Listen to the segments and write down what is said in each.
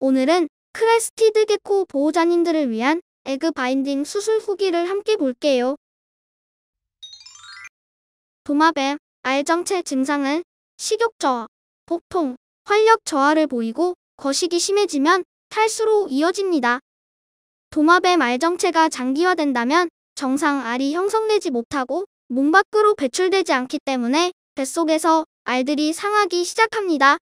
오늘은 크레스티드 개코 보호자님들을 위한 에그 바인딩 수술 후기를 함께 볼게요. 도마뱀, 알정체 증상은 식욕 저하, 복통, 활력 저하를 보이고 거식이 심해지면 탈수로 이어집니다. 도마뱀 알정체가 장기화된다면 정상 알이 형성되지 못하고 몸 밖으로 배출되지 않기 때문에 뱃속에서 알들이 상하기 시작합니다.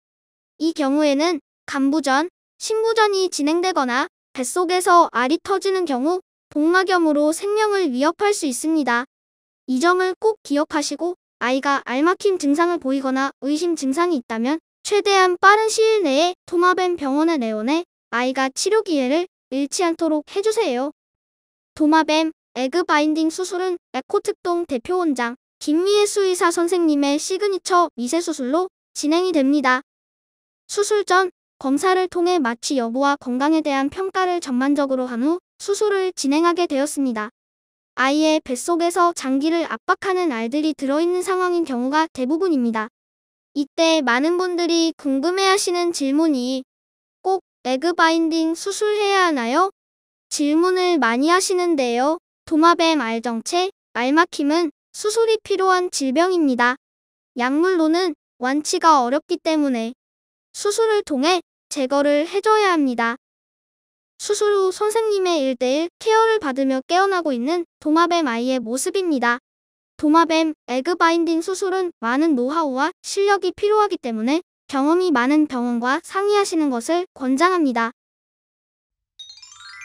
이 경우에는 간부전, 신구전이 진행되거나 뱃속에서 알이 터지는 경우 복막염으로 생명을 위협할 수 있습니다. 이 점을 꼭 기억하시고 아이가 알막힘 증상을 보이거나 의심 증상이 있다면 최대한 빠른 시일 내에 도마뱀 병원에 내원해 아이가 치료 기회를 잃지 않도록 해주세요. 도마뱀 에그 바인딩 수술은 에코특동 대표원장 김미애 수의사 선생님의 시그니처 미세 수술로 진행이 됩니다. 수술 전 검사를 통해 마취 여부와 건강에 대한 평가를 전반적으로 한 후 수술을 진행하게 되었습니다. 아이의 뱃속에서 장기를 압박하는 알들이 들어있는 상황인 경우가 대부분입니다. 이때 많은 분들이 궁금해하시는 질문이 꼭 에그 바인딩 수술해야 하나요? 질문을 많이 하시는데요. 도마뱀 알정체, 알막힘은 수술이 필요한 질병입니다. 약물로는 완치가 어렵기 때문에 수술을 통해 제거를 해줘야 합니다. 수술 후 선생님의 1대1 케어를 받으며 깨어나고 있는 도마뱀 아이의 모습입니다. 도마뱀 에그 바인딩 수술은 많은 노하우와 실력이 필요하기 때문에 경험이 많은 병원과 상의하시는 것을 권장합니다.